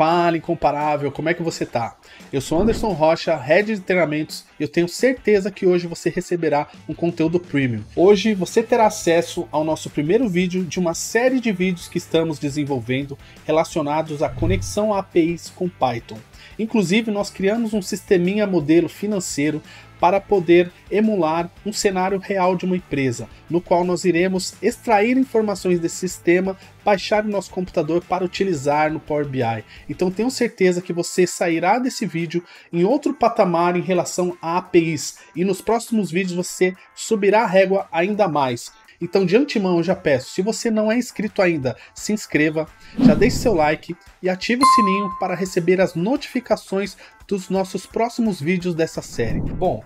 fala incomparável, como é que você tá? Eu sou Anderson Rocha, head de treinamentos, e eu tenho certeza que hoje você receberá um conteúdo premium. Hoje você terá acesso ao nosso primeiro vídeo de uma série de vídeos que estamos desenvolvendo relacionados à conexão a APIs com Python. Inclusive, nós criamos um sisteminha modelo financeiro para poder emular um cenário real de uma empresa, no qual nós iremos extrair informações desse sistema, baixar no nosso computador para utilizar no Power BI. Então tenho certeza que você sairá desse vídeo em outro patamar em relação a APIs e nos próximos vídeos você subirá a régua ainda mais. Então, de antemão, eu já peço, se você não é inscrito ainda, se inscreva, já deixe seu like e ative o sininho para receber as notificações dos nossos próximos vídeos dessa série. Bom,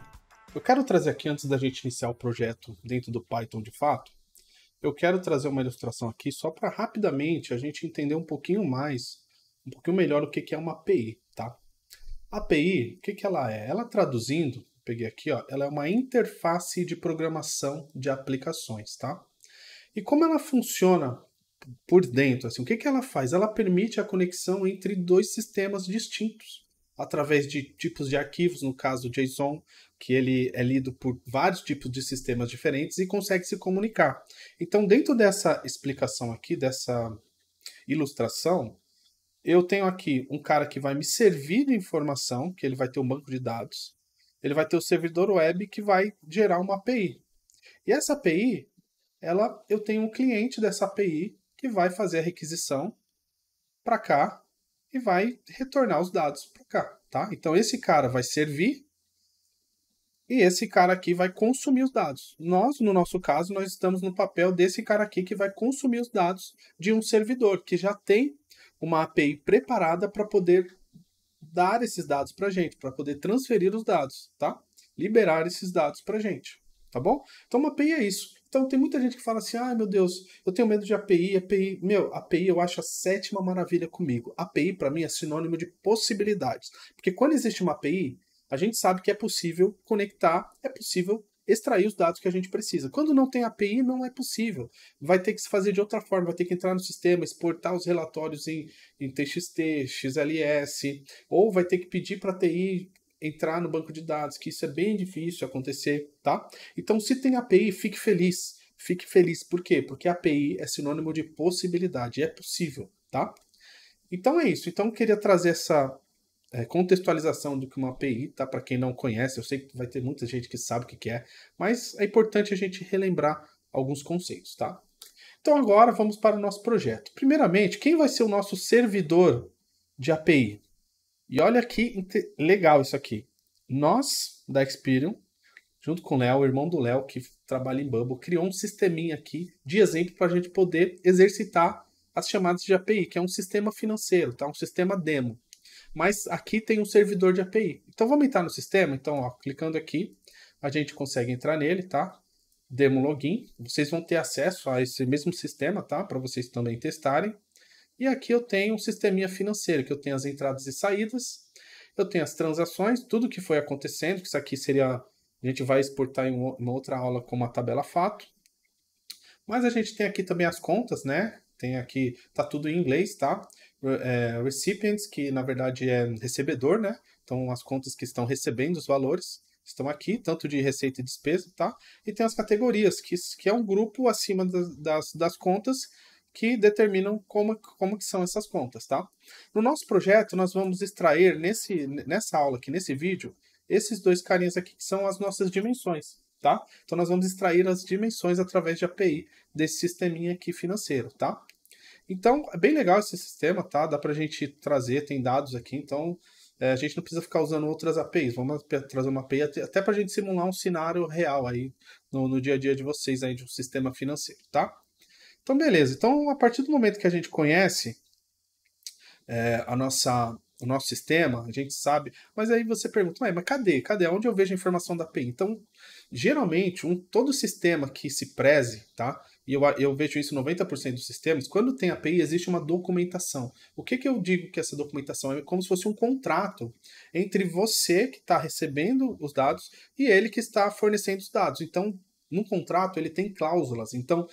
eu quero trazer aqui, antes da gente iniciar o projeto dentro do Python de fato, eu quero trazer uma ilustração aqui só para rapidamente a gente entender um pouquinho mais, um pouquinho melhor o que é uma API, tá? API, o que ela é? Ela traduzindo, peguei aqui, ó, ela é uma interface de programação de aplicações, tá? E como ela funciona por dentro, assim, o que, que ela faz? Ela permite a conexão entre dois sistemas distintos, através de tipos de arquivos, no caso JSON, que ele é lido por vários tipos de sistemas diferentes e consegue se comunicar. Então, dentro dessa explicação aqui, dessa ilustração, eu tenho aqui um cara que vai me servir de informação, que ele vai ter um banco de dados, ele vai ter o servidor web que vai gerar uma API. E essa API, ela, eu tenho um cliente dessa API que vai fazer a requisição para cá e vai retornar os dados para cá, tá? Então esse cara vai servir e esse cara aqui vai consumir os dados. Nós, no nosso caso, nós estamos no papel desse cara aqui que vai consumir os dados de um servidor que já tem uma API preparada para poder dar esses dados para a gente, para poder transferir os dados, tá? Liberar esses dados para a gente, tá bom? Então, API é isso. Então, tem muita gente que fala assim, ai meu Deus, eu tenho medo de API, API, meu, API eu acho a sétima maravilha comigo. API, para mim, é sinônimo de possibilidades. Porque quando existe uma API, a gente sabe que é possível conectar, é possível extrair os dados que a gente precisa. Quando não tem API, não é possível. Vai ter que se fazer de outra forma, vai ter que entrar no sistema, exportar os relatórios em, em TXT, XLS, ou vai ter que pedir para a TI entrar no banco de dados, que isso é bem difícil acontecer, tá? Então, se tem API, fique feliz. Fique feliz, por quê? Porque API é sinônimo de possibilidade, é possível, tá? Então é isso. Então eu queria trazer essa é, contextualização do que uma API, tá? Para quem não conhece, eu sei que vai ter muita gente que sabe o que, que é, mas é importante a gente relembrar alguns conceitos, tá? Então agora vamos para o nosso projeto. Primeiramente, quem vai ser o nosso servidor de API? E olha que legal isso aqui. Nós, da Experium, junto com o Léo, o irmão do Léo, que trabalha em Bubble, criou um sisteminha aqui de exemplo para a gente poder exercitar as chamadas de API, que é um sistema financeiro, tá? um sistema demo mas aqui tem um servidor de API. Então vamos entrar no sistema, então ó, clicando aqui, a gente consegue entrar nele, tá? Demo login, vocês vão ter acesso a esse mesmo sistema, tá? Para vocês também testarem. E aqui eu tenho um sisteminha financeiro, que eu tenho as entradas e saídas, eu tenho as transações, tudo que foi acontecendo, que isso aqui seria, a gente vai exportar em uma outra aula como a tabela fato. Mas a gente tem aqui também as contas, né? Tem aqui, tá tudo em inglês, tá? é, recipients, que na verdade é recebedor, né? Então, as contas que estão recebendo os valores estão aqui, tanto de receita e despesa, tá? E tem as categorias, que, que é um grupo acima das, das, das contas que determinam como, como que são essas contas, tá? No nosso projeto, nós vamos extrair nesse, nessa aula aqui, nesse vídeo, esses dois carinhas aqui, que são as nossas dimensões, tá? Então, nós vamos extrair as dimensões através de API desse sisteminha aqui financeiro, tá? Então, é bem legal esse sistema, tá? Dá para a gente trazer, tem dados aqui, então é, a gente não precisa ficar usando outras APIs. Vamos trazer uma API até para a gente simular um cenário real aí no, no, dia a dia de vocês aí de um sistema financeiro, tá? Então, beleza. Então, a partir do momento que a gente conhece é, a nossa, o nosso sistema, a gente sabe, mas aí você pergunta, mas, mas cadê? Cadê? Onde eu vejo a informação da API? Então, geralmente, um, todo sistema que se preze, tá? e eu, eu vejo isso em 90% dos sistemas, quando tem API existe uma documentação. O que, que eu digo que essa documentação é como se fosse um contrato entre você que está recebendo os dados e ele que está fornecendo os dados. Então, no contrato ele tem cláusulas. Então,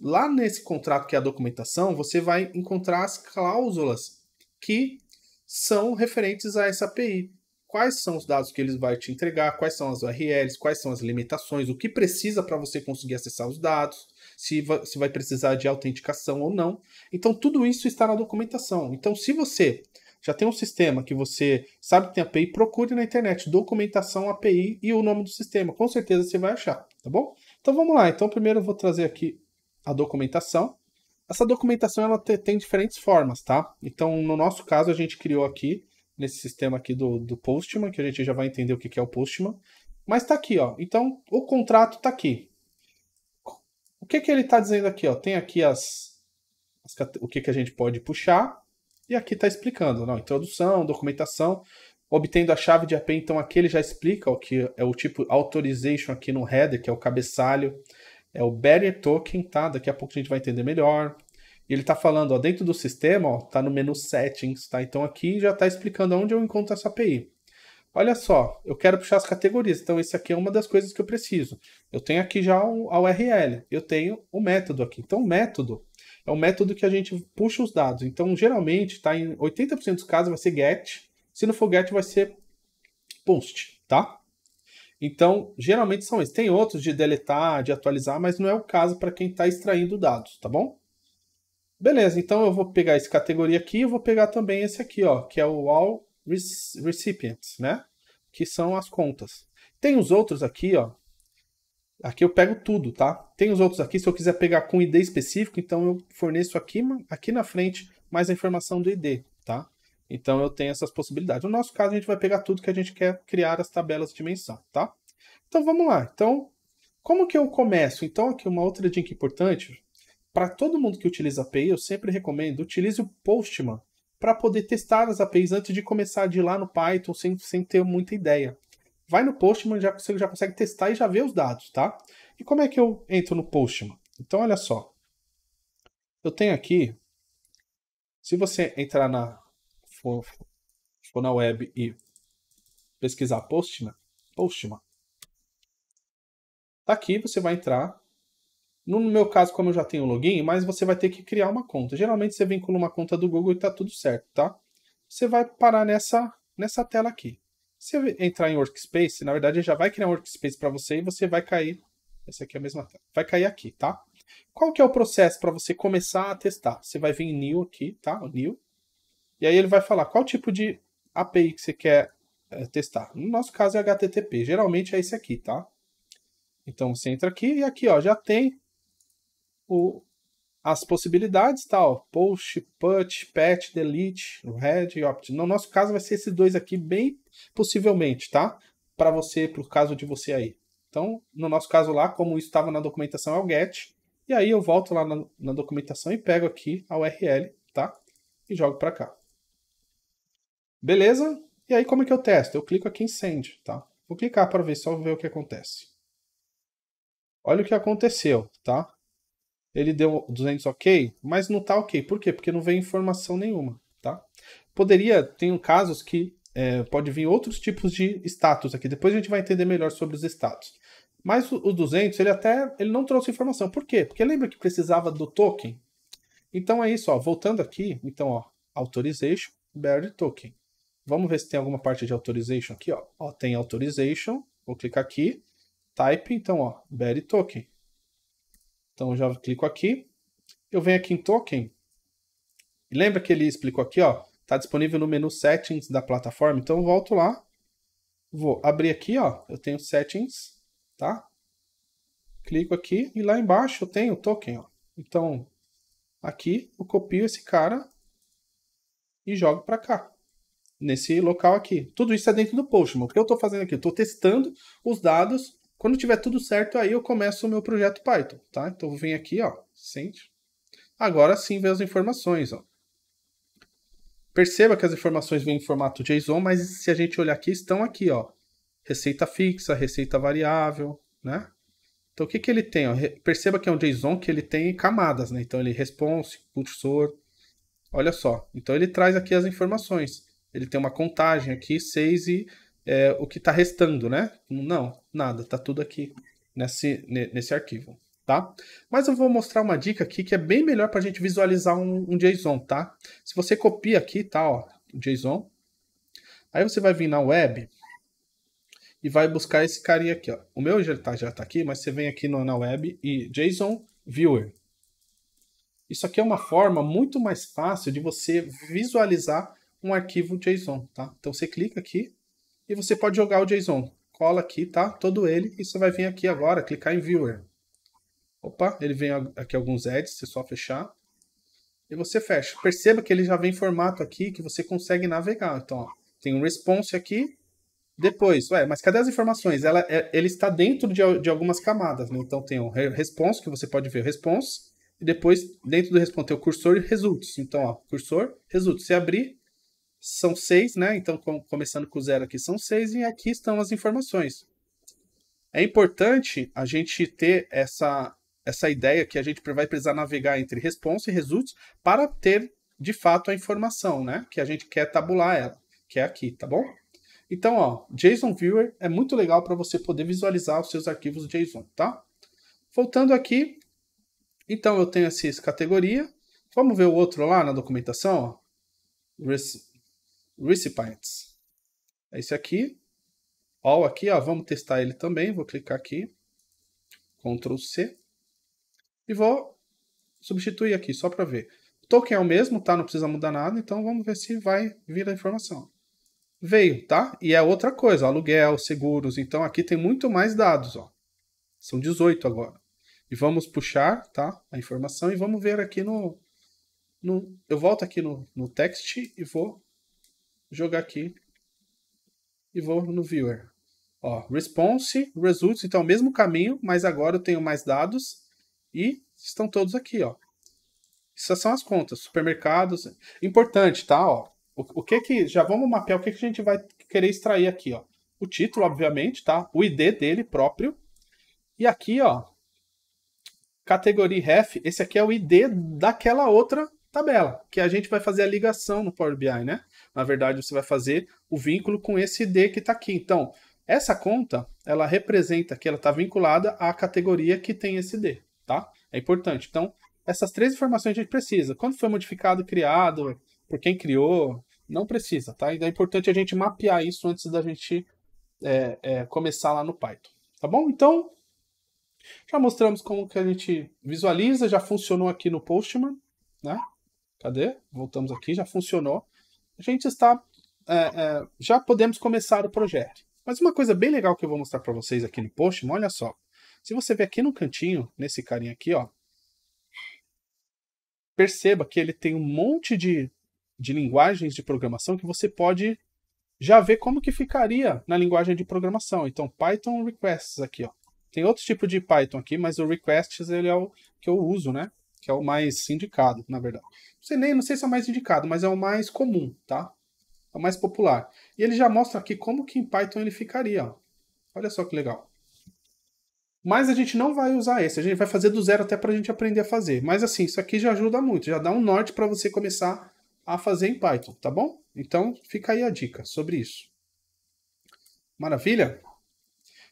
lá nesse contrato que é a documentação, você vai encontrar as cláusulas que são referentes a essa API quais são os dados que eles vai te entregar, quais são as URLs, quais são as limitações, o que precisa para você conseguir acessar os dados se, va se vai precisar de autenticação ou não. Então, tudo isso está na documentação. Então, se você já tem um sistema que você sabe que tem API, procure na internet documentação API e o nome do sistema. Com certeza você vai achar, tá bom? Então vamos lá. Então primeiro eu vou trazer aqui a documentação. Essa documentação ela tem diferentes formas, tá? Então no nosso caso a gente criou aqui nesse sistema aqui do, do Postman, que a gente já vai entender o que é o Postman. Mas tá aqui, ó. Então o contrato tá aqui. O que, que ele está dizendo aqui? Ó? Tem aqui as, as o que, que a gente pode puxar, e aqui está explicando. Não, introdução, documentação, obtendo a chave de AP, então aqui ele já explica o que é o tipo authorization aqui no header, que é o cabeçalho, é o barrier token, tá? Daqui a pouco a gente vai entender melhor. E ele está falando, ó, dentro do sistema, ó, tá no menu settings, tá? Então aqui já está explicando onde eu encontro essa API olha só, eu quero puxar as categorias, então isso aqui é uma das coisas que eu preciso. Eu tenho aqui já a URL, eu tenho o método aqui. Então, o método é o método que a gente puxa os dados. Então, geralmente, tá em 80% dos casos vai ser get, se não for get, vai ser post, tá? Então, geralmente são esses. Tem outros de deletar, de atualizar, mas não é o caso para quem está extraindo dados, tá bom? Beleza, então eu vou pegar essa categoria aqui e vou pegar também esse aqui, ó, que é o all recipients, né? Que são as contas. Tem os outros aqui, ó. Aqui eu pego tudo, tá? Tem os outros aqui, se eu quiser pegar com ID específico, então eu forneço aqui, aqui na frente mais a informação do ID, tá? Então eu tenho essas possibilidades. No nosso caso, a gente vai pegar tudo que a gente quer criar as tabelas de dimensão, tá? Então vamos lá. Então, como que eu começo? Então, aqui uma outra dica importante. Para todo mundo que utiliza API, eu sempre recomendo, utilize o Postman para poder testar as APIs antes de começar de ir lá no Python sem, sem ter muita ideia. Vai no Postman, já, você já consegue testar e já ver os dados, tá? E como é que eu entro no Postman? Então, olha só. Eu tenho aqui, se você entrar na, for, for na web e pesquisar Postman, Postman, tá aqui, você vai entrar no meu caso, como eu já tenho login, mas você vai ter que criar uma conta. Geralmente você vincula uma conta do Google e tá tudo certo, tá? Você vai parar nessa, nessa tela aqui. Se você entrar em Workspace, na verdade já vai criar um Workspace para você e você vai cair. Essa aqui é a mesma tela. Vai cair aqui, tá? Qual que é o processo para você começar a testar? Você vai vir em New aqui, tá? O New. E aí ele vai falar qual tipo de API que você quer é, testar. No nosso caso é HTTP. Geralmente é esse aqui, tá? Então você entra aqui e aqui, ó, já tem o, as possibilidades tal, tá, post, put, patch, delete, red, opt. No nosso caso vai ser esses dois aqui bem possivelmente, tá? Para você, por caso de você aí. Então, no nosso caso lá, como isso estava na documentação, é o get. E aí eu volto lá na, na documentação e pego aqui a URL, tá? E jogo para cá. Beleza? E aí como é que eu testo? Eu clico aqui em send, tá? Vou clicar para ver, só ver o que acontece. Olha o que aconteceu, tá? ele deu 200 ok, mas não tá ok. Por quê? Porque não vem informação nenhuma, tá? Poderia, tem casos que é, pode vir outros tipos de status aqui. Depois a gente vai entender melhor sobre os status. Mas o, o 200, ele até ele não trouxe informação. Por quê? Porque lembra que precisava do token? Então é isso, ó. Voltando aqui, então, ó. Authorization, Bear Token. Vamos ver se tem alguma parte de authorization aqui, ó. ó tem authorization, vou clicar aqui. Type, então, ó. Bear Token. Então eu já clico aqui, eu venho aqui em token. E lembra que ele explicou aqui, ó, tá disponível no menu settings da plataforma, então eu volto lá, vou abrir aqui, ó, eu tenho settings, tá? Clico aqui e lá embaixo eu tenho token, ó. Então aqui eu copio esse cara e jogo para cá nesse local aqui. Tudo isso é dentro do Postman. O que eu estou fazendo aqui? Eu estou testando os dados quando tiver tudo certo, aí eu começo o meu projeto Python, tá? Então eu venho aqui, ó, sente. Agora sim vê as informações, ó. Perceba que as informações vêm em formato JSON, mas se a gente olhar aqui, estão aqui, ó. Receita fixa, receita variável, né? Então o que, que ele tem? Ó? Perceba que é um JSON que ele tem camadas, né? Então ele response, cursor, olha só. Então ele traz aqui as informações. Ele tem uma contagem aqui, 6 e é, o que está restando, né? Não, nada, tá tudo aqui nesse, nesse arquivo, tá? Mas eu vou mostrar uma dica aqui que é bem melhor para a gente visualizar um, um, JSON, tá? Se você copia aqui, tá, ó, o JSON, aí você vai vir na web e vai buscar esse carinha aqui, ó. O meu já está já tá aqui, mas você vem aqui no, na web e JSON Viewer. Isso aqui é uma forma muito mais fácil de você visualizar um arquivo JSON, tá? Então você clica aqui, e você pode jogar o JSON. Cola aqui, tá? Todo ele, e você vai vir aqui agora, clicar em Viewer. Opa, ele vem aqui alguns ads, você é só fechar. E você fecha. Perceba que ele já vem em formato aqui que você consegue navegar. Então, ó, tem um response aqui. Depois, ué, mas cadê as informações? Ela, é, ele está dentro de, de algumas camadas, né? Então tem o um response, que você pode ver o response. E depois, dentro do response, tem o cursor e results. Então, ó, cursor, results. Se abrir, são seis, né? Então, com, começando com zero aqui, são seis, e aqui estão as informações. É importante a gente ter essa, essa ideia que a gente vai precisar navegar entre response e results para ter, de fato, a informação, né? Que a gente quer tabular ela, que é aqui, tá bom? Então, ó, JSON Viewer é muito legal para você poder visualizar os seus arquivos JSON, tá? Voltando aqui, então eu tenho essa categoria. Vamos ver o outro lá na documentação, ó recipients. é Esse aqui, all aqui, ó, vamos testar ele também, vou clicar aqui, Ctrl C, e vou substituir aqui, só para ver. O token é o mesmo, tá? Não precisa mudar nada, então vamos ver se vai vir a informação. Veio, tá? E é outra coisa, aluguel, seguros, então aqui tem muito mais dados, ó. São 18 agora. E vamos puxar, tá? A informação e vamos ver aqui no... no eu volto aqui no, no text e vou jogar aqui e vou no viewer. Ó, response, results, então o mesmo caminho, mas agora eu tenho mais dados e estão todos aqui, ó. Essas são as contas, supermercados. Importante, tá? Ó, o, o que que já vamos mapear o que que a gente vai querer extrair aqui, ó. O título, obviamente, tá? O ID dele próprio. E aqui, ó, categoria ref, esse aqui é o ID daquela outra tabela, que a gente vai fazer a ligação no Power BI, né? na verdade, você vai fazer o vínculo com esse D que está aqui. Então, essa conta, ela representa que ela está vinculada à categoria que tem esse D, tá? É importante. Então, essas três informações a gente precisa. Quando foi modificado, criado, por quem criou, não precisa, tá? Ainda então, é importante a gente mapear isso antes da gente é, é, começar lá no Python, tá bom? Então, já mostramos como que a gente visualiza, já funcionou aqui no Postman, né? Cadê? Voltamos aqui, já funcionou a gente está. É, é, já podemos começar o projeto. Mas uma coisa bem legal que eu vou mostrar para vocês aqui no post, olha só. Se você ver aqui no cantinho, nesse carinha aqui, ó, perceba que ele tem um monte de, de linguagens de programação que você pode já ver como que ficaria na linguagem de programação. Então, Python Requests aqui, ó. Tem outro tipo de Python aqui, mas o Requests ele é o que eu uso, né? que é o mais indicado, na verdade. Não sei, nem, não sei se é o mais indicado, mas é o mais comum, tá? É o mais popular. E ele já mostra aqui como que em Python ele ficaria. Ó. Olha só que legal. Mas a gente não vai usar esse, a gente vai fazer do zero até para a gente aprender a fazer. Mas assim, isso aqui já ajuda muito, já dá um norte para você começar a fazer em Python, tá bom? Então fica aí a dica sobre isso. Maravilha?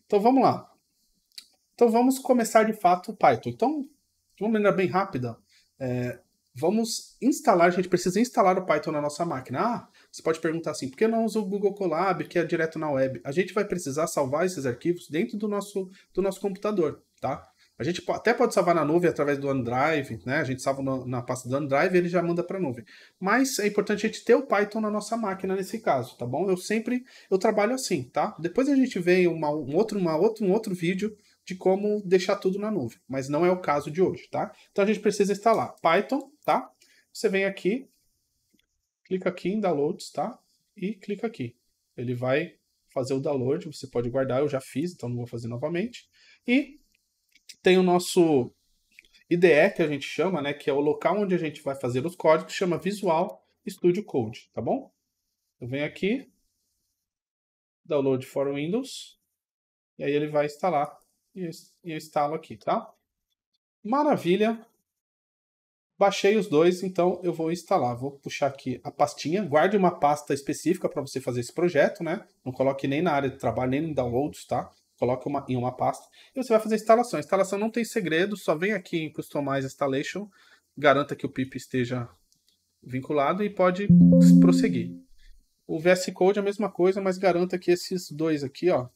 Então vamos lá. Então vamos começar de fato o Python. Então de uma maneira bem rápida, é, vamos instalar, a gente precisa instalar o Python na nossa máquina. Ah, você pode perguntar assim, por que não usa o Google Colab, que é direto na web? A gente vai precisar salvar esses arquivos dentro do nosso, do nosso computador, tá? A gente até pode salvar na nuvem através do OneDrive, né? A gente salva na, na pasta do OneDrive e ele já manda para a nuvem. Mas é importante a gente ter o Python na nossa máquina nesse caso, tá bom? Eu sempre eu trabalho assim, tá? Depois a gente vê uma, um outro uma outro um outro vídeo de como deixar tudo na nuvem, mas não é o caso de hoje, tá? Então a gente precisa instalar Python, tá? Você vem aqui, clica aqui em Downloads, tá? E clica aqui. Ele vai fazer o download, você pode guardar, eu já fiz, então não vou fazer novamente. E tem o nosso IDE, que a gente chama, né, que é o local onde a gente vai fazer os códigos, chama Visual Studio Code, tá bom? Eu venho aqui, Download for Windows, e aí ele vai instalar e eu, instalo aqui, tá? Maravilha! Baixei os dois, então eu vou instalar. Vou puxar aqui a pastinha. Guarde uma pasta específica para você fazer esse projeto, né? Não coloque nem na área de trabalho, nem em downloads, tá? Coloque uma, em uma pasta. E você vai fazer a instalação. A instalação não tem segredo, só vem aqui em Customize Installation. Garanta que o PIP esteja vinculado e pode prosseguir. O VS Code é a mesma coisa, mas garanta que esses dois aqui, ó,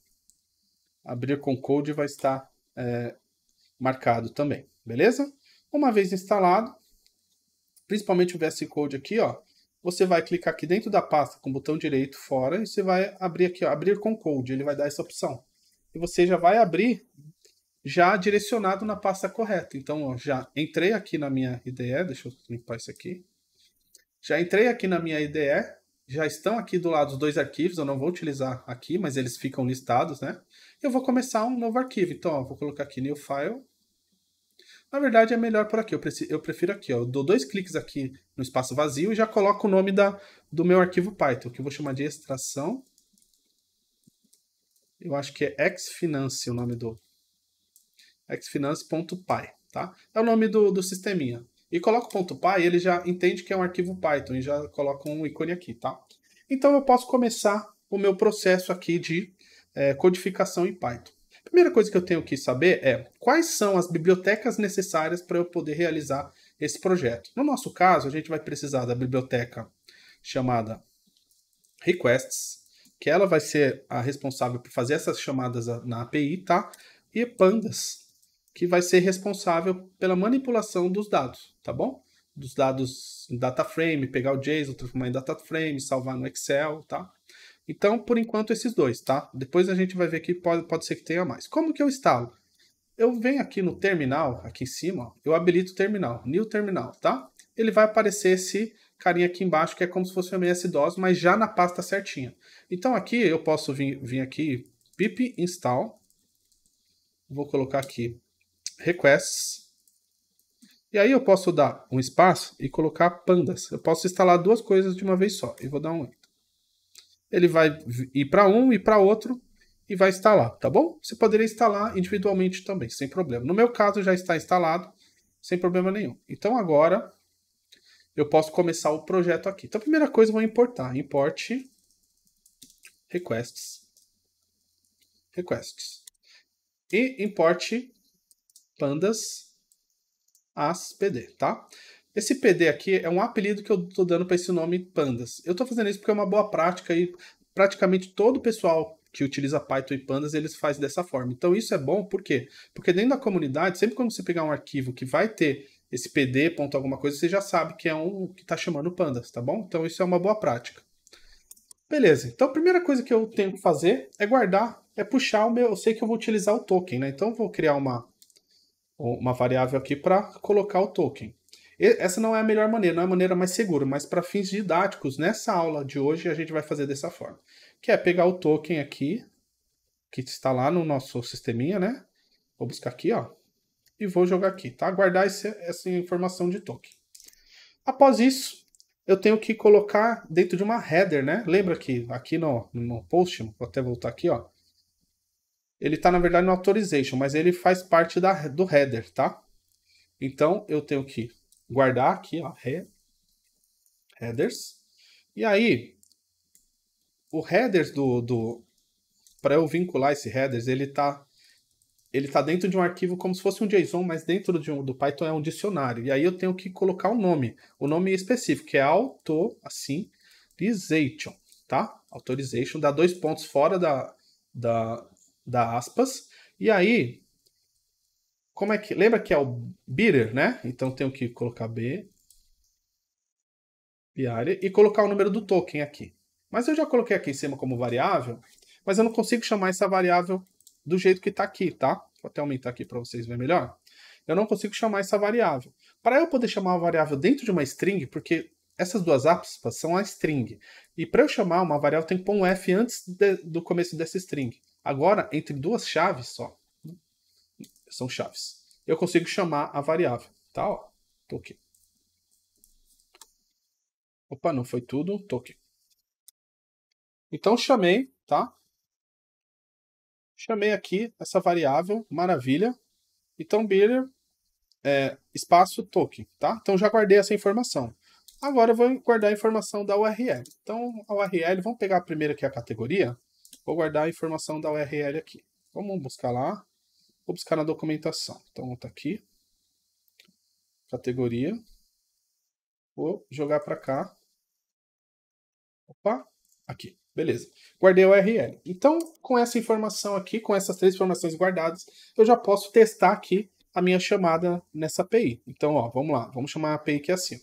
abrir com code vai estar é, marcado também, beleza? Uma vez instalado, principalmente o VS Code aqui, ó, você vai clicar aqui dentro da pasta com o botão direito fora e você vai abrir aqui, ó, abrir com code, ele vai dar essa opção. E você já vai abrir já direcionado na pasta correta. Então, ó, já entrei aqui na minha IDE, deixa eu limpar isso aqui. Já entrei aqui na minha IDE, já estão aqui do lado os dois arquivos, eu não vou utilizar aqui, mas eles ficam listados, né? Eu vou começar um novo arquivo, então ó, vou colocar aqui New File. Na verdade é melhor por aqui, eu, preciso, eu prefiro aqui, ó, eu dou dois cliques aqui no espaço vazio e já coloco o nome da, do meu arquivo Python, que eu vou chamar de extração. Eu acho que é xfinance o nome do, xfinance.py, tá? É o nome do, do sisteminha e coloca ponto .py, ele já entende que é um arquivo Python e já coloca um ícone aqui, tá? Então eu posso começar o meu processo aqui de é, codificação em Python. A primeira coisa que eu tenho que saber é quais são as bibliotecas necessárias para eu poder realizar esse projeto. No nosso caso, a gente vai precisar da biblioteca chamada requests, que ela vai ser a responsável por fazer essas chamadas na API, tá? E pandas, que vai ser responsável pela manipulação dos dados, tá bom? Dos dados em data frame, pegar o JSON, transformar em data frame, salvar no Excel, tá? Então, por enquanto, esses dois, tá? Depois a gente vai ver que pode, pode ser que tenha mais. Como que eu instalo? Eu venho aqui no terminal, aqui em cima, ó, eu habilito o terminal, new terminal, tá? Ele vai aparecer esse carinha aqui embaixo, que é como se fosse o MS-DOS, mas já na pasta certinha. Então aqui eu posso vir, vir aqui, pip install, vou colocar aqui requests. E aí eu posso dar um espaço e colocar pandas. Eu posso instalar duas coisas de uma vez só. E vou dar um enter. Ele vai ir para um e para outro e vai instalar, tá bom? Você poderia instalar individualmente também, sem problema. No meu caso já está instalado, sem problema nenhum. Então agora eu posso começar o projeto aqui. Então a primeira coisa eu vou importar, import requests requests e import pandas as PD, tá? Esse PD aqui é um apelido que eu tô dando para esse nome pandas. Eu tô fazendo isso porque é uma boa prática e praticamente todo o pessoal que utiliza Python e pandas, eles fazem dessa forma. Então isso é bom, por quê? Porque dentro da comunidade, sempre quando você pegar um arquivo que vai ter esse pd ponto alguma coisa, você já sabe que é um que está chamando pandas, tá bom? Então isso é uma boa prática. Beleza, então a primeira coisa que eu tenho que fazer é guardar, é puxar o meu, eu sei que eu vou utilizar o token, né? Então eu vou criar uma, uma variável aqui para colocar o token. Essa não é a melhor maneira, não é a maneira mais segura, mas para fins didáticos, nessa aula de hoje, a gente vai fazer dessa forma. Que é pegar o token aqui, que está lá no nosso sisteminha, né? Vou buscar aqui, ó. E vou jogar aqui, tá? Guardar esse, essa informação de token. Após isso, eu tenho que colocar dentro de uma header, né? Lembra que aqui no, no post, vou até voltar aqui, ó. Ele está, na verdade, no authorization, mas ele faz parte da, do header, tá? Então, eu tenho que guardar aqui, ó, he, headers. E aí, o headers do... do para eu vincular esse headers, ele está ele tá dentro de um arquivo como se fosse um JSON, mas dentro de um, do Python é um dicionário. E aí eu tenho que colocar o um nome, o um nome específico, que é auto, assim, authorization, tá? Authorization, dá dois pontos fora da, da, dá aspas. E aí, como é que. Lembra que é o bitter, né? Então tenho que colocar B. Biária, e colocar o número do token aqui. Mas eu já coloquei aqui em cima como variável, mas eu não consigo chamar essa variável do jeito que está aqui, tá? Vou até aumentar aqui para vocês verem melhor. Eu não consigo chamar essa variável. Para eu poder chamar uma variável dentro de uma string, porque essas duas aspas são a string. E para eu chamar uma variável, tem que pôr um f antes de, do começo dessa string. Agora, entre duas chaves só, né? são chaves, eu consigo chamar a variável, tá? Ó, tô Opa, não foi tudo, token. Então, chamei, tá? Chamei aqui essa variável, maravilha. Então, Bearer, é, espaço token, tá? Então, já guardei essa informação. Agora eu vou guardar a informação da URL. Então, a URL, vamos pegar a primeira que é a categoria. Vou guardar a informação da URL aqui. Vamos buscar lá. Vou buscar na documentação. Então, tá aqui. Categoria. Vou jogar para cá. Opa, aqui. Beleza. Guardei a URL. Então, com essa informação aqui, com essas três informações guardadas, eu já posso testar aqui a minha chamada nessa API. Então, ó, vamos lá. Vamos chamar a API que é assim.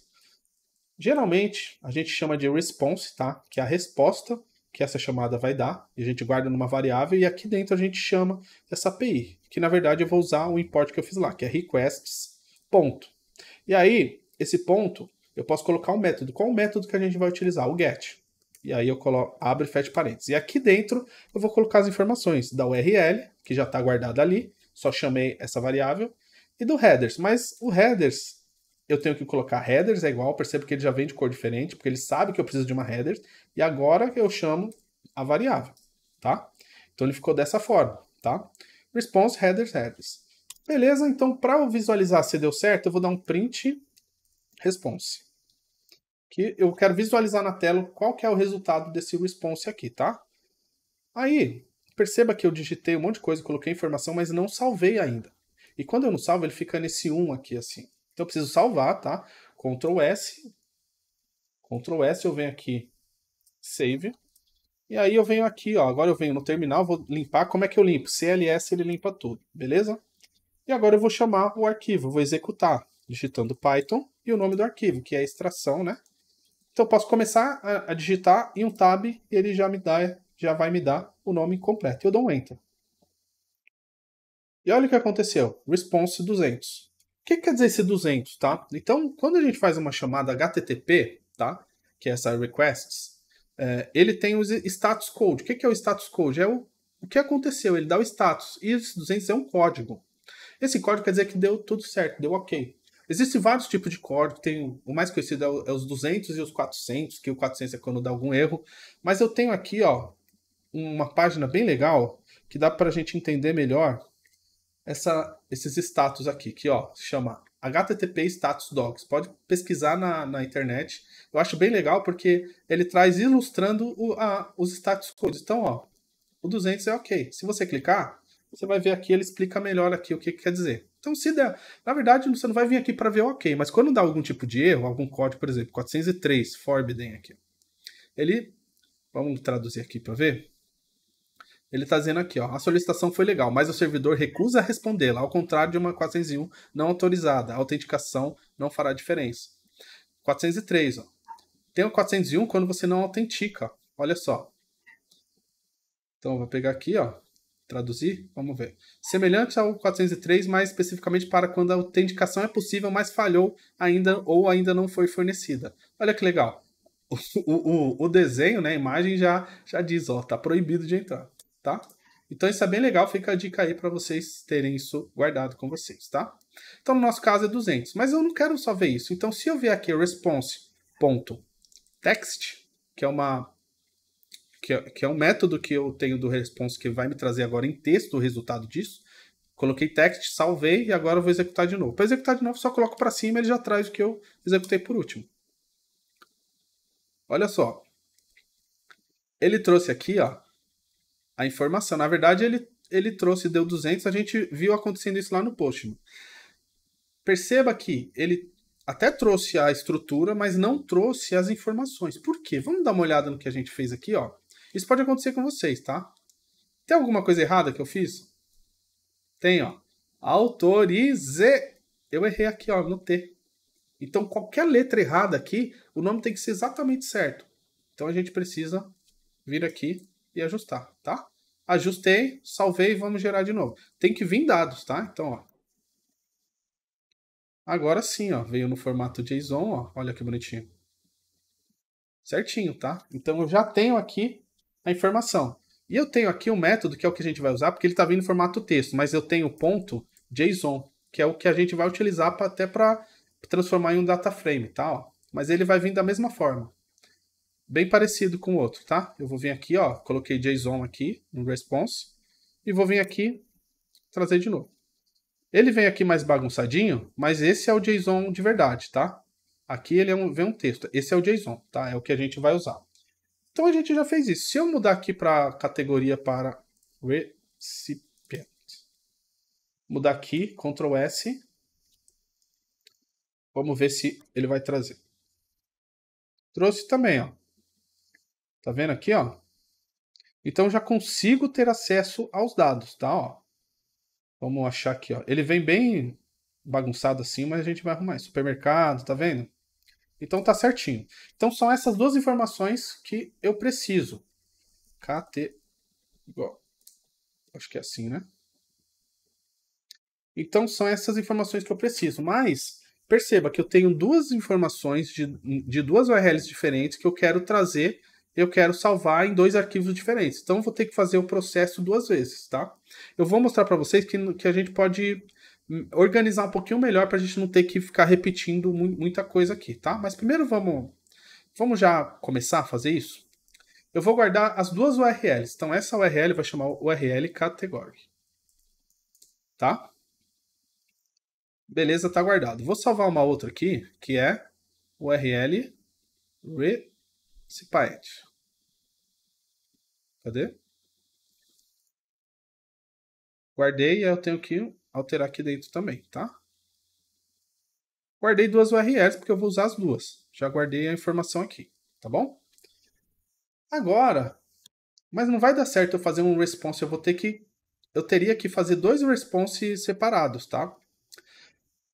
Geralmente, a gente chama de response, tá? Que é a resposta que essa chamada vai dar, e a gente guarda numa variável, e aqui dentro a gente chama essa API, que na verdade eu vou usar o import que eu fiz lá, que é requests. Ponto. E aí, esse ponto, eu posso colocar um método. Qual o método que a gente vai utilizar? O get. E aí eu coloco, abro e fecho parênteses. E aqui dentro eu vou colocar as informações da URL, que já está guardada ali, só chamei essa variável, e do headers. Mas o headers, eu tenho que colocar headers é igual, percebo que ele já vem de cor diferente, porque ele sabe que eu preciso de uma headers. E agora eu chamo a variável, tá? Então ele ficou dessa forma, tá? Response headers headers. Beleza, então para visualizar se deu certo, eu vou dar um print response. Que eu quero visualizar na tela qual que é o resultado desse response aqui, tá? Aí, perceba que eu digitei um monte de coisa, coloquei informação, mas não salvei ainda. E quando eu não salvo, ele fica nesse 1 aqui, assim. Então eu preciso salvar, tá? Ctrl S. Ctrl S, eu venho aqui save. E aí eu venho aqui, ó, agora eu venho no terminal, vou limpar. Como é que eu limpo? CLS ele limpa tudo, beleza? E agora eu vou chamar o arquivo, vou executar, digitando Python e o nome do arquivo, que é extração, né? Então eu posso começar a, a digitar em um tab e ele já me dá, já vai me dar o nome completo. Eu dou um enter. E olha o que aconteceu, response 200. O que quer dizer esse 200, tá? Então, quando a gente faz uma chamada HTTP, tá? Que é essa requests, é, ele tem os status code. O que, é o status code? É o, o que aconteceu, ele dá o status. E esse 200 é um código. Esse código quer dizer que deu tudo certo, deu ok. Existem vários tipos de código, tem o mais conhecido é, o, é os 200 e os 400, que o 400 é quando dá algum erro. Mas eu tenho aqui, ó, uma página bem legal que dá para a gente entender melhor essa, esses status aqui, que ó, se chama HTTP Status Docs. Pode pesquisar na, na internet. Eu acho bem legal porque ele traz ilustrando o, a, os status codes. Então, ó, o 200 é ok. Se você clicar, você vai ver aqui, ele explica melhor aqui o que, que quer dizer. Então, se der, na verdade, você não vai vir aqui para ver ok, mas quando dá algum tipo de erro, algum código, por exemplo, 403, forbidden aqui, ele, vamos traduzir aqui para ver, ele está dizendo aqui, ó, a solicitação foi legal, mas o servidor recusa a respondê-la, ao contrário de uma 401 não autorizada. A autenticação não fará diferença. 403, ó. Tem o 401 quando você não autentica, olha só. Então, vou pegar aqui, ó, traduzir, vamos ver. Semelhante ao 403, mais especificamente para quando a autenticação é possível, mas falhou ainda ou ainda não foi fornecida. Olha que legal. O, o, o desenho, né, a imagem já, já diz, ó, tá proibido de entrar tá? Então isso é bem legal, fica a dica aí para vocês terem isso guardado com vocês, tá? Então no nosso caso é 200, mas eu não quero só ver isso. Então se eu vier aqui response.text, que é uma que é, que é um método que eu tenho do response que vai me trazer agora em texto o resultado disso. Coloquei text, salvei e agora eu vou executar de novo. Para executar de novo, só coloco para cima e ele já traz o que eu executei por último. Olha só. Ele trouxe aqui, ó, a informação. Na verdade, ele, ele trouxe, deu 200, a gente viu acontecendo isso lá no post. Perceba que ele até trouxe a estrutura, mas não trouxe as informações. Por quê? Vamos dar uma olhada no que a gente fez aqui, ó. Isso pode acontecer com vocês, tá? Tem alguma coisa errada que eu fiz? Tem, ó. Autorize. Eu errei aqui, ó, no T. Então, qualquer letra errada aqui, o nome tem que ser exatamente certo. Então, a gente precisa vir aqui e ajustar, tá? ajustei, salvei e vamos gerar de novo. Tem que vir dados, tá? Então, ó. Agora sim, ó, veio no formato JSON, ó, olha que bonitinho. Certinho, tá? Então eu já tenho aqui a informação. E eu tenho aqui um método que é o que a gente vai usar, porque ele está vindo no formato texto, mas eu tenho ponto JSON, que é o que a gente vai utilizar pra, até para transformar em um data frame, tá? Ó. Mas ele vai vir da mesma forma bem parecido com o outro, tá? Eu vou vir aqui, ó, coloquei JSON aqui no response e vou vir aqui trazer de novo. Ele vem aqui mais bagunçadinho, mas esse é o JSON de verdade, tá? Aqui ele é um, vem um texto. Esse é o JSON, tá? É o que a gente vai usar. Então a gente já fez isso. Se eu mudar aqui para categoria para recipient, mudar aqui, Ctrl S, vamos ver se ele vai trazer. Trouxe também, ó. Tá vendo aqui, ó? Então já consigo ter acesso aos dados, tá? Ó. Vamos achar aqui, ó. Ele vem bem bagunçado assim, mas a gente vai arrumar. Supermercado, tá vendo? Então tá certinho. Então são essas duas informações que eu preciso. KT igual. Acho que é assim, né? Então são essas informações que eu preciso. Mas perceba que eu tenho duas informações de, de duas URLs diferentes que eu quero trazer eu quero salvar em dois arquivos diferentes. Então, eu vou ter que fazer o processo duas vezes, tá? Eu vou mostrar para vocês que, que a gente pode hum, organizar um pouquinho melhor para a gente não ter que ficar repetindo mu muita coisa aqui, tá? Mas primeiro vamos, vamos já começar a fazer isso? Eu vou guardar as duas URLs. Então, essa URL vai chamar URL category. Tá? Beleza, tá guardado. Vou salvar uma outra aqui, que é URL re Cipaet. Cadê? Guardei e eu tenho que alterar aqui dentro também, tá? Guardei duas URLs porque eu vou usar as duas. Já guardei a informação aqui, tá bom? Agora, mas não vai dar certo eu fazer um response, eu vou ter que eu teria que fazer dois responses separados, tá?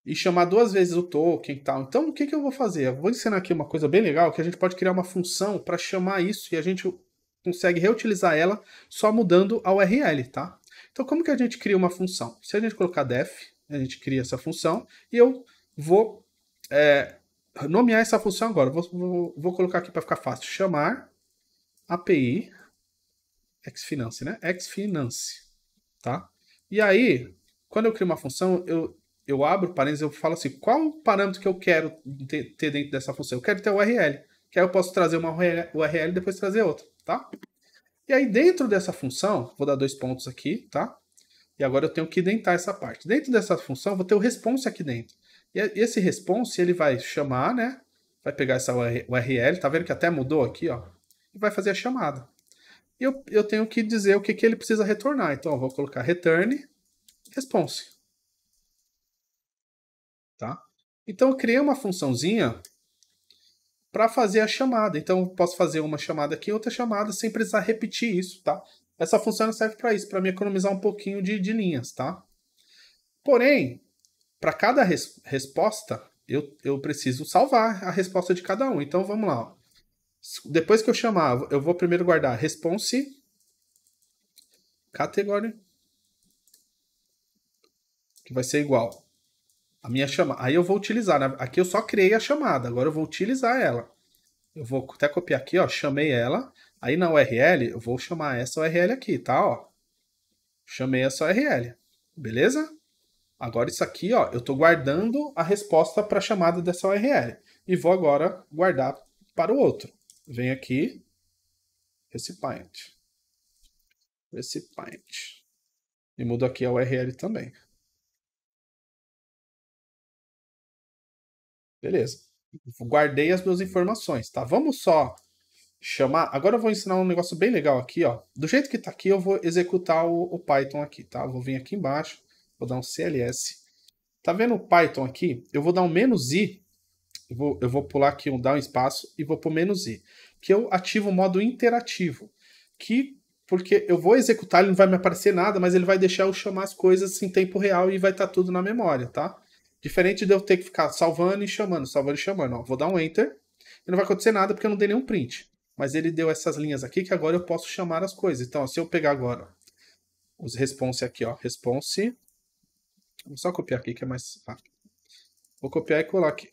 e chamar duas vezes o token e tal. Então, o que, que eu vou fazer? Eu vou ensinar aqui uma coisa bem legal, que a gente pode criar uma função para chamar isso e a gente consegue reutilizar ela só mudando a URL, tá? Então, como que a gente cria uma função? Se a gente colocar def, a gente cria essa função e eu vou é, nomear essa função agora. Vou, vou, vou colocar aqui para ficar fácil. Chamar API xfinance, né? xfinance, tá? E aí, quando eu crio uma função, eu eu abro parênteses, eu falo assim, qual o parâmetro que eu quero ter, ter dentro dessa função? Eu quero ter o URL, que aí eu posso trazer uma URL e depois trazer outra, tá? E aí dentro dessa função, vou dar dois pontos aqui, tá? E agora eu tenho que identar essa parte. Dentro dessa função, eu vou ter o response aqui dentro. E esse response, ele vai chamar, né? Vai pegar essa URL, tá vendo que até mudou aqui, ó? E vai fazer a chamada. E eu, eu tenho que dizer o que, que ele precisa retornar. Então, eu vou colocar return response. Tá? Então eu criei uma funçãozinha para fazer a chamada. Então eu posso fazer uma chamada aqui, outra chamada, sem precisar repetir isso, tá? Essa função serve para isso, para me economizar um pouquinho de, de linhas, tá? Porém, para cada res, resposta, eu, eu preciso salvar a resposta de cada um. Então vamos lá. Depois que eu chamar, eu vou primeiro guardar response category que vai ser igual a minha chamada. Aí eu vou utilizar. Né? Aqui eu só criei a chamada, agora eu vou utilizar ela. Eu vou até copiar aqui, ó. Chamei ela. Aí na URL, eu vou chamar essa URL aqui, tá? Ó. Chamei essa URL. Beleza? Agora isso aqui, ó, eu estou guardando a resposta para a chamada dessa URL. E vou agora guardar para o outro. Vem aqui, recipient. Recipient. E mudo aqui a URL também. Beleza. Guardei as duas informações, tá? Vamos só chamar. Agora eu vou ensinar um negócio bem legal aqui, ó. Do jeito que tá aqui, eu vou executar o, o Python aqui, tá? vou vir aqui embaixo, vou dar um CLS. Tá vendo o Python aqui? Eu vou dar um menos "-i", eu vou, eu vou pular aqui, um, dar um espaço e vou pôr menos "-i", que eu ativo o modo interativo, que porque eu vou executar, ele não vai me aparecer nada, mas ele vai deixar eu chamar as coisas em tempo real e vai estar tá tudo na memória, tá? Diferente de eu ter que ficar salvando e chamando, salvando e chamando. Ó, vou dar um enter e não vai acontecer nada porque eu não dei nenhum print. Mas ele deu essas linhas aqui que agora eu posso chamar as coisas. Então, ó, se eu pegar agora os response aqui, ó, response. Vou só copiar aqui que é mais rápido. Vou copiar e colar aqui.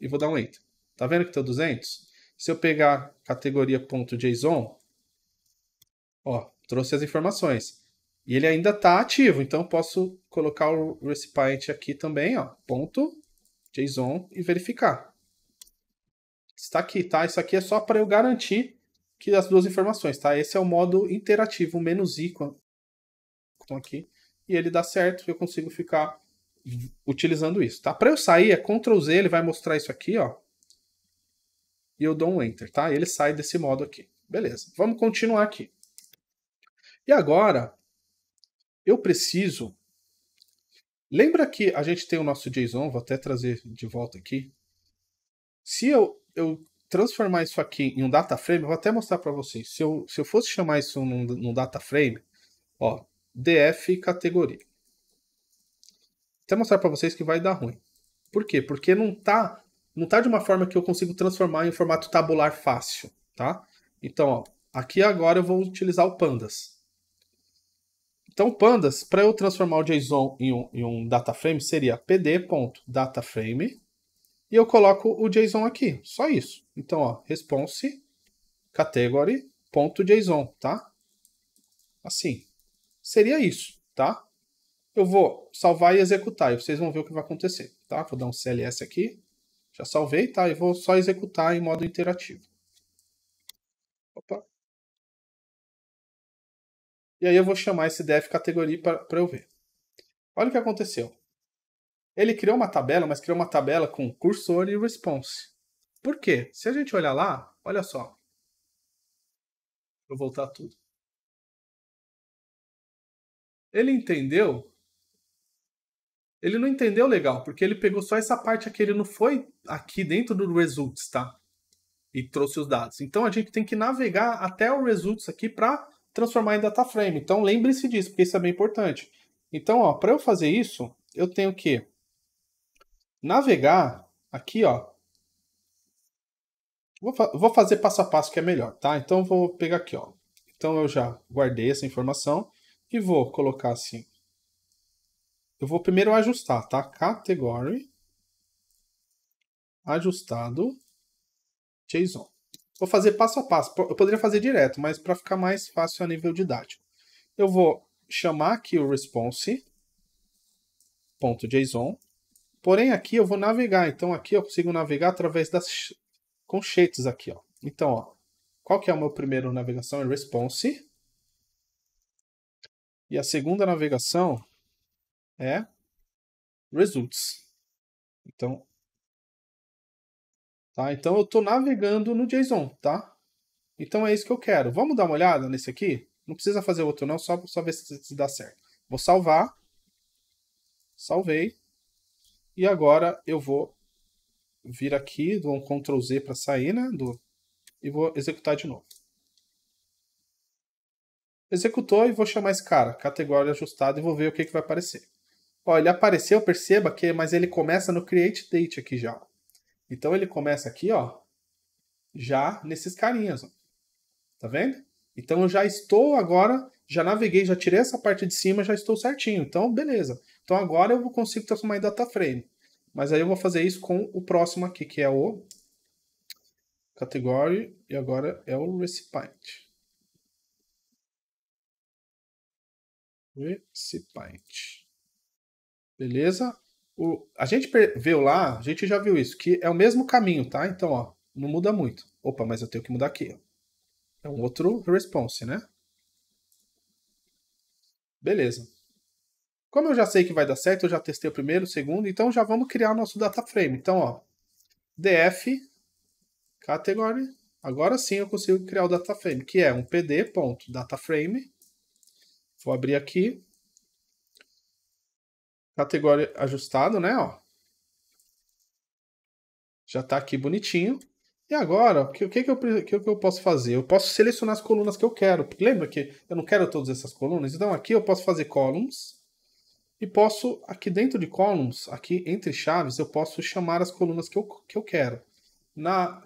E vou dar um enter. Tá vendo que tem tá 200? Se eu pegar categoria.json, ó, trouxe as informações. E ele ainda está ativo, então posso colocar o recipient aqui também, ó, ponto JSON e verificar. Está aqui, tá? Isso aqui é só para eu garantir que as duas informações, tá? Esse é o modo interativo, o menos ícone aqui, e ele dá certo, eu consigo ficar utilizando isso, tá? Para eu sair é Ctrl Z, ele vai mostrar isso aqui, ó. E eu dou um Enter, tá? Ele sai desse modo aqui. Beleza. Vamos continuar aqui. E agora, eu preciso. Lembra que a gente tem o nosso JSON, vou até trazer de volta aqui. Se eu, eu transformar isso aqui em um data frame, vou até mostrar para vocês. Se eu, se eu fosse chamar isso num, num data frame, ó, df categoria. Vou até mostrar para vocês que vai dar ruim. Por quê? Porque não está, não tá de uma forma que eu consigo transformar em formato tabular fácil, tá? Então, ó, aqui agora eu vou utilizar o pandas. Então, pandas, para eu transformar o JSON em um, em um dataframe, seria pd.dataframe e eu coloco o JSON aqui, só isso. Então, ó, response category.json, tá? Assim. Seria isso, tá? Eu vou salvar e executar, e vocês vão ver o que vai acontecer, tá? Vou dar um CLS aqui. Já salvei, tá? E vou só executar em modo interativo. Opa, e aí eu vou chamar esse def categoria para eu ver. Olha o que aconteceu. Ele criou uma tabela, mas criou uma tabela com cursor e response. Por quê? Se a gente olhar lá, olha só. Vou voltar tudo. Ele entendeu ele não entendeu legal, porque ele pegou só essa parte aqui, ele não foi aqui dentro do results, tá? E trouxe os dados. Então a gente tem que navegar até o results aqui para transformar em data frame. Então lembre-se disso, porque isso é bem importante. Então, para eu fazer isso, eu tenho que navegar aqui, ó. Vou, fa vou fazer passo a passo que é melhor, tá? Então vou pegar aqui, ó. Então eu já guardei essa informação e vou colocar assim. Eu vou primeiro ajustar, tá? Category ajustado JSON. Vou fazer passo a passo. Eu poderia fazer direto, mas para ficar mais fácil a nível didático. Eu vou chamar aqui o response.json. Porém, aqui eu vou navegar. Então, aqui eu consigo navegar através das conchetes aqui. Ó. Então, ó, qual que é o meu primeiro navegação? É response. E a segunda navegação é results. Então, Tá? Então eu estou navegando no JSON, tá? Então é isso que eu quero. Vamos dar uma olhada nesse aqui? Não precisa fazer outro não, só, só ver se, se dá certo. Vou salvar. Salvei. E agora eu vou vir aqui, dou um Ctrl Z para sair, né? Do, e vou executar de novo. Executou e vou chamar esse cara, categoria ajustada, e vou ver o que, que vai aparecer. Ó, ele apareceu, perceba que, mas ele começa no create date aqui já. Então ele começa aqui, ó, já nesses carinhas, ó. Tá vendo? Então eu já estou agora, já naveguei, já tirei essa parte de cima, já estou certinho. Então, beleza. Então agora eu consigo transformar em data frame. Mas aí eu vou fazer isso com o próximo aqui, que é o category e agora é o recipient. Recipient. Beleza? O, a gente viu lá, a gente já viu isso, que é o mesmo caminho, tá? Então, ó, não muda muito. Opa, mas eu tenho que mudar aqui. Ó. É um outro response, né? Beleza. Como eu já sei que vai dar certo, eu já testei o primeiro, o segundo, então já vamos criar nosso data frame. Então, ó, df category. Agora sim eu consigo criar o data frame, que é um pd.dataframe. Vou abrir aqui, Categoria ajustado, né? Ó. Já está aqui bonitinho. E agora, o que, que, eu, que, eu posso fazer? Eu posso selecionar as colunas que eu quero. Lembra que eu não quero todas essas colunas? Então aqui eu posso fazer columns. E posso, aqui dentro de columns, aqui entre chaves, eu posso chamar as colunas que eu, que eu quero. Na,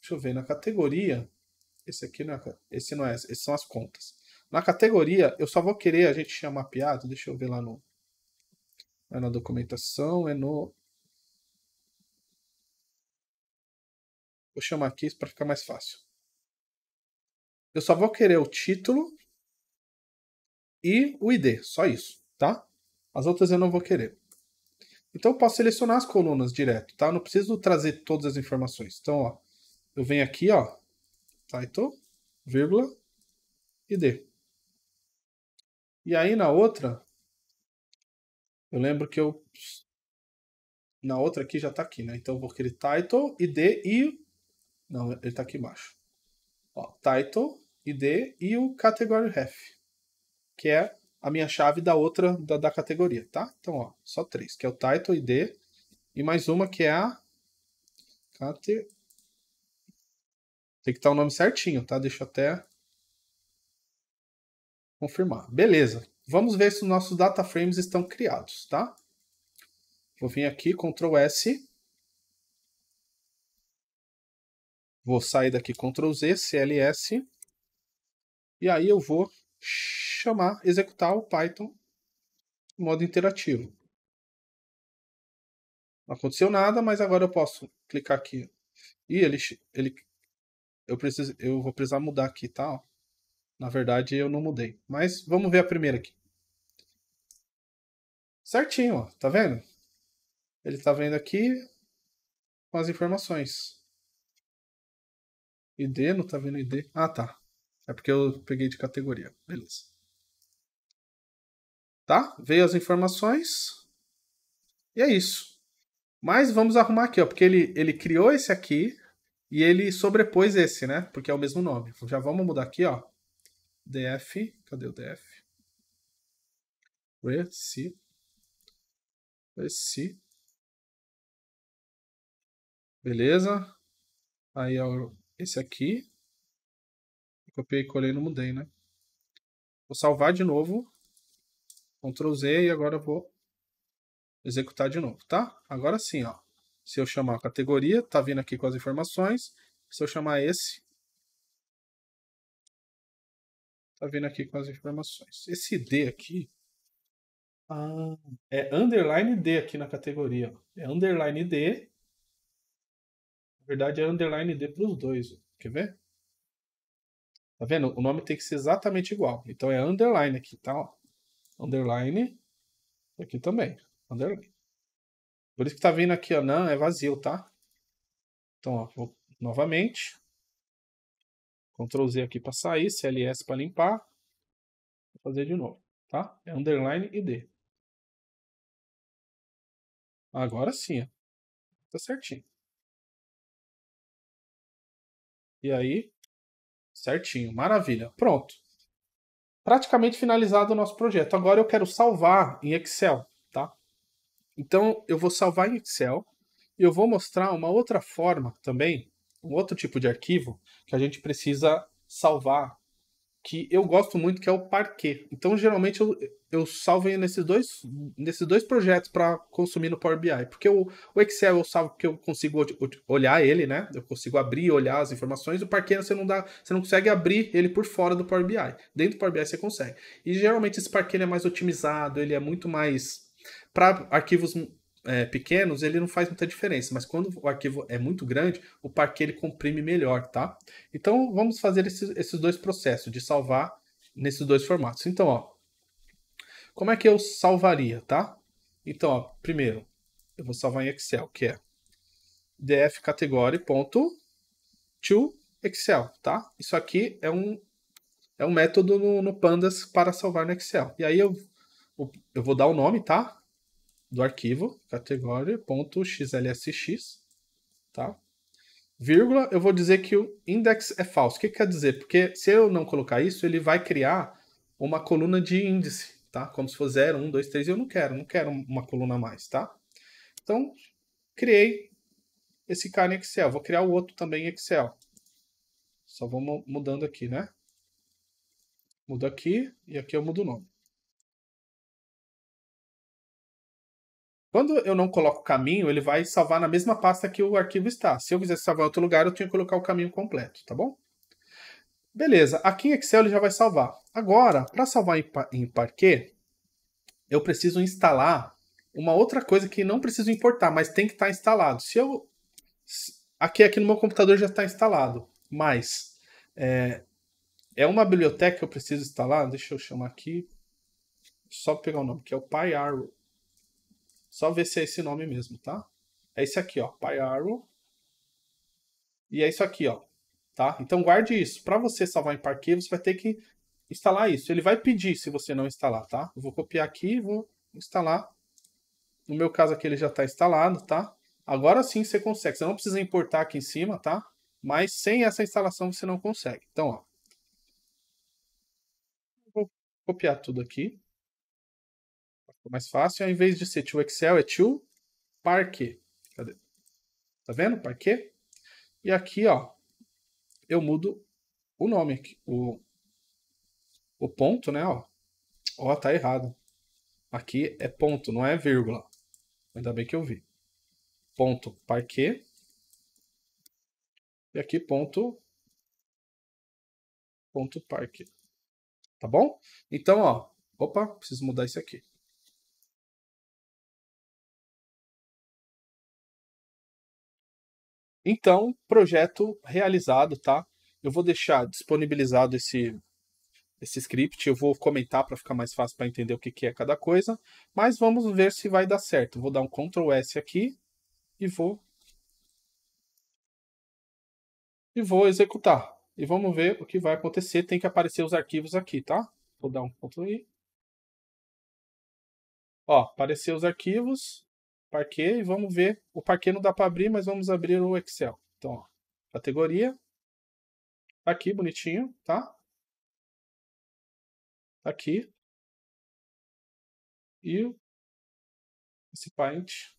deixa eu ver, na categoria, esse aqui não é, esse não é, esses são as contas. Na categoria, eu só vou querer a gente chamar piada. deixa eu ver lá no, é na documentação, é no. Vou chamar aqui para ficar mais fácil. Eu só vou querer o título e o ID, só isso, tá? As outras eu não vou querer. Então eu posso selecionar as colunas direto, tá? Eu não preciso trazer todas as informações. Então, ó, eu venho aqui, ó, title, vírgula, ID. E aí na outra, eu lembro que eu. Na outra aqui já tá aqui, né? Então eu vou querer title, ID e. Não, ele tá aqui embaixo. Ó, title, ID e o category ref, que é a minha chave da outra, da, da categoria, tá? Então, ó, só três, que é o title, ID e mais uma que é a. Cate... Tem que estar tá o nome certinho, tá? Deixa eu até confirmar. Beleza. Vamos ver se os nossos data frames estão criados, tá? Vou vir aqui, Ctrl S. Vou sair daqui, Ctrl Z, CLS. E aí eu vou chamar, executar o Python modo interativo. Não aconteceu nada, mas agora eu posso clicar aqui. E ele, ele eu preciso, eu vou precisar mudar aqui, tá? Na verdade, eu não mudei. Mas vamos ver a primeira aqui certinho, ó, tá vendo? Ele tá vendo aqui com as informações. ID, não tá vendo ID. Ah, tá. É porque eu peguei de categoria. Beleza. Tá? Veio as informações. E é isso. Mas vamos arrumar aqui, ó, porque ele, ele criou esse aqui e ele sobrepôs esse, né? Porque é o mesmo nome. Então, já vamos mudar aqui, ó. DF, cadê o DF? Recipe. Esse. Beleza. Aí é esse aqui. Copiei, colei não mudei, né? Vou salvar de novo. Ctrl Z e agora vou executar de novo, tá? Agora sim, ó. Se eu chamar a categoria, tá vindo aqui com as informações. Se eu chamar esse, tá vindo aqui com as informações. Esse D aqui, ah, é underline D aqui na categoria. É underline D. Na verdade, é underline D para os dois. Quer ver? Tá vendo? O nome tem que ser exatamente igual. Então é underline aqui, tá? Ó. Underline. Aqui também. Underline. Por isso que tá vindo aqui, ó. Não, é vazio, tá? Então, ó, vou novamente. Ctrl Z aqui para sair, CLS para limpar. Vou fazer de novo, tá? É underline e D. Agora sim, ó. Tá certinho. E aí, certinho, maravilha. Pronto. Praticamente finalizado o nosso projeto. Agora eu quero salvar em Excel, tá? Então eu vou salvar em Excel e eu vou mostrar uma outra forma também, um outro tipo de arquivo que a gente precisa salvar, que eu gosto muito, que é o Parquet. Então geralmente eu, eu salvo nesses dois, nesses dois projetos para consumir no Power BI. Porque o, o, Excel eu salvo porque eu consigo olhar ele, né? Eu consigo abrir e olhar as informações. O Parqueira você não dá, você não consegue abrir ele por fora do Power BI. Dentro do Power BI você consegue. E geralmente esse Parqueira é mais otimizado, ele é muito mais para arquivos é, pequenos, ele não faz muita diferença, mas quando o arquivo é muito grande, o ele comprime melhor, tá? Então vamos fazer esses, esses dois processos de salvar nesses dois formatos. Então, ó, como é que eu salvaria, tá? Então, ó, primeiro, eu vou salvar em Excel, que é dfcategory.toExcel, tá? Isso aqui é um, é um método no, no Pandas para salvar no Excel. E aí eu, eu vou dar o nome, tá? Do arquivo, category.xlsx, tá? Vírgula, eu vou dizer que o index é falso. O que quer dizer? Porque se eu não colocar isso, ele vai criar uma coluna de índice, tá? Como se fosse 0, 1, 2, 3, eu não quero, não quero uma coluna a mais, tá? Então, criei esse cara em Excel, vou criar o outro também em Excel. Só vamos mudando aqui, né? Mudo aqui e aqui eu mudo o nome. Quando eu não coloco o caminho, ele vai salvar na mesma pasta que o arquivo está. Se eu quisesse salvar em outro lugar, eu tinha que colocar o caminho completo, tá bom? Beleza, aqui em Excel ele já vai salvar. Agora, para salvar em, em Parquet, eu preciso instalar uma outra coisa que não preciso importar, mas tem que estar tá instalado. Se eu aqui aqui no meu computador já está instalado, mas é, é uma biblioteca que eu preciso instalar. Deixa eu chamar aqui, só pegar o nome que é o PyArrow. Só ver se é esse nome mesmo, tá? É esse aqui, ó, PyArrow. E é isso aqui, ó, tá? Então guarde isso. Para você salvar em Parquet, você vai ter que instalar isso. Ele vai pedir se você não instalar, tá? Eu vou copiar aqui e vou instalar. No meu caso aqui ele já está instalado, tá? Agora sim você consegue. Você não precisa importar aqui em cima, tá? Mas sem essa instalação você não consegue. Então, ó. Vou copiar tudo aqui. Ficou mais fácil. Ao invés de ser to Excel, é to Parquet. Cadê? Tá vendo? Parquet. E aqui, ó, eu mudo o nome, o, o ponto, né? Ó, ó, tá errado. Aqui é ponto, não é vírgula. Ainda bem que eu vi. Ponto parquet. E aqui ponto ponto parquet. Tá bom? Então, ó, opa, preciso mudar isso aqui. Então, projeto realizado, tá? Eu vou deixar disponibilizado esse esse script, eu vou comentar para ficar mais fácil para entender o que, que é cada coisa, mas vamos ver se vai dar certo. Vou dar um Ctrl S aqui e vou e vou executar. E vamos ver o que vai acontecer. Tem que aparecer os arquivos aqui, tá? Vou dar um Ctrl I. Ó, apareceu os arquivos parquet e vamos ver. O parquet não dá para abrir, mas vamos abrir o Excel. Então, ó, categoria. Aqui, bonitinho, tá? Aqui. E esse paint.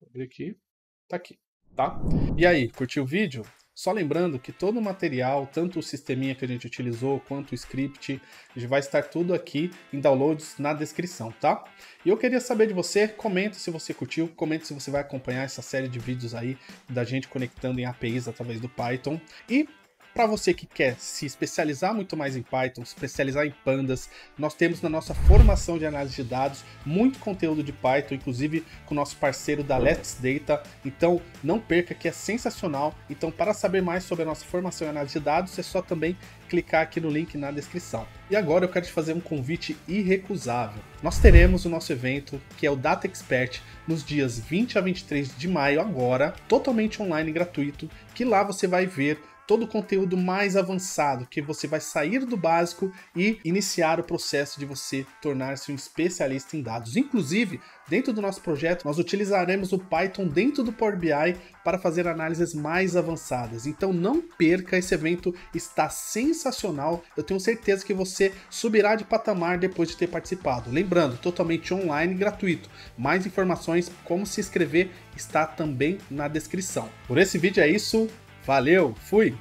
Vou abrir aqui. Tá aqui tá? E aí, curtiu o vídeo? Só lembrando que todo o material, tanto o sisteminha que a gente utilizou, quanto o script, vai estar tudo aqui em downloads na descrição, tá? E eu queria saber de você, comenta se você curtiu, comenta se você vai acompanhar essa série de vídeos aí da gente conectando em APIs através do Python. E para você que quer se especializar muito mais em Python, se especializar em pandas, nós temos na nossa formação de análise de dados muito conteúdo de Python, inclusive com o nosso parceiro da Let's Data. Então não perca que é sensacional. Então para saber mais sobre a nossa formação em análise de dados, é só também clicar aqui no link na descrição. E agora eu quero te fazer um convite irrecusável. Nós teremos o nosso evento, que é o Data Expert, nos dias 20 a 23 de maio agora, totalmente online e gratuito, que lá você vai ver todo o conteúdo mais avançado, que você vai sair do básico e iniciar o processo de você tornar-se um especialista em dados. Inclusive, dentro do nosso projeto, nós utilizaremos o Python dentro do Power BI para fazer análises mais avançadas. Então não perca, esse evento está sensacional. Eu tenho certeza que você subirá de patamar depois de ter participado. Lembrando, totalmente online e gratuito. Mais informações como se inscrever está também na descrição. Por esse vídeo é isso. Valeu, fui!